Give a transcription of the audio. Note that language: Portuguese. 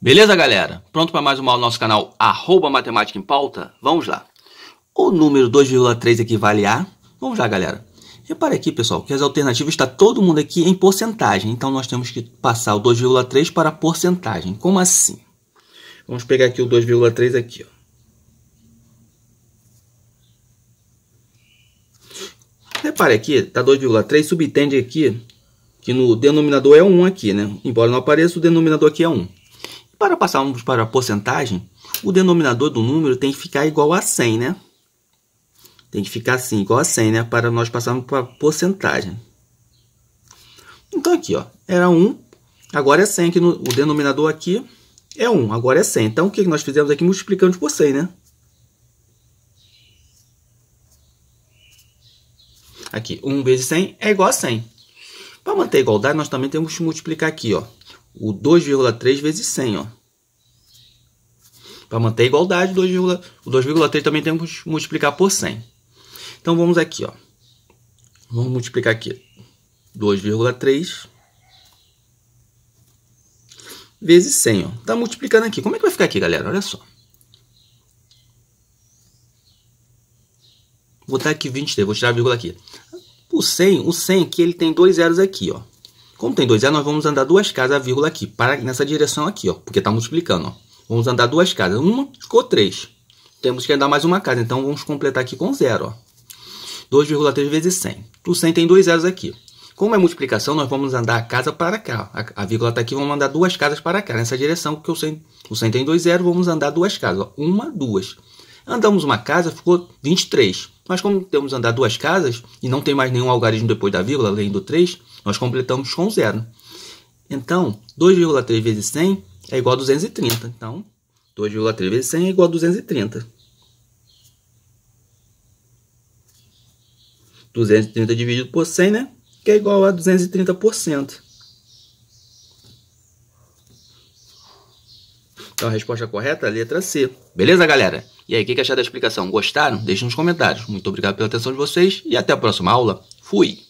Beleza, galera? Pronto para mais uma aula no nosso canal arroba Matemática em Pauta? Vamos lá. O número 2,3 equivale a... Vamos lá, galera. Repare aqui, pessoal, que as alternativas está todo mundo aqui em porcentagem. Então, nós temos que passar o 2,3 para porcentagem. Como assim? Vamos pegar aqui o 2,3 aqui, ó. Repare aqui, Está 2,3, subtende aqui que no denominador é 1 aqui, né? Embora não apareça, o denominador aqui é 1. Para passarmos para a porcentagem, o denominador do número tem que ficar igual a 100, né? Tem que ficar assim, igual a 100, né? Para nós passarmos para a porcentagem. Então, aqui, ó, era 1, agora é 100. Aqui no, o denominador aqui é 1, agora é 100. Então, o que nós fizemos aqui? Multiplicamos por 100, né? Aqui, 1 vezes 100 é igual a 100. Para manter a igualdade, nós também temos que multiplicar aqui, ó o 2,3 vezes 100, ó. Para manter a igualdade, 2, o 2,3 também temos que multiplicar por 100. Então vamos aqui, ó. Vamos multiplicar aqui. 2,3 vezes 100, ó. Tá multiplicando aqui. Como é que vai ficar aqui, galera? Olha só. Vou botar aqui 23, vou tirar a vírgula aqui. O 100, o 100 aqui, ele tem dois zeros aqui, ó. Como tem dois a nós vamos andar duas casas, a vírgula aqui, para nessa direção aqui, ó, porque está multiplicando. Ó. Vamos andar duas casas, uma ficou três. Temos que andar mais uma casa, então vamos completar aqui com zero. 2,3 vezes 100. O 100 tem dois zeros aqui. Como é multiplicação, nós vamos andar a casa para cá. A, a vírgula está aqui, vamos andar duas casas para cá, nessa direção, porque o 100, o 100 tem dois zeros, vamos andar duas casas. Ó. Uma, duas. Andamos uma casa, ficou 23. Mas como temos andado duas casas e não tem mais nenhum algarismo depois da vírgula, além do 3, nós completamos com zero. Então, 2,3 vezes 100 é igual a 230. Então, 2,3 vezes 100 é igual a 230. 230 dividido por 100, né? Que é igual a 230%. Então, a resposta correta é a letra C. Beleza, galera? E aí, o que, que acharam da explicação? Gostaram? Deixem nos comentários. Muito obrigado pela atenção de vocês e até a próxima aula. Fui!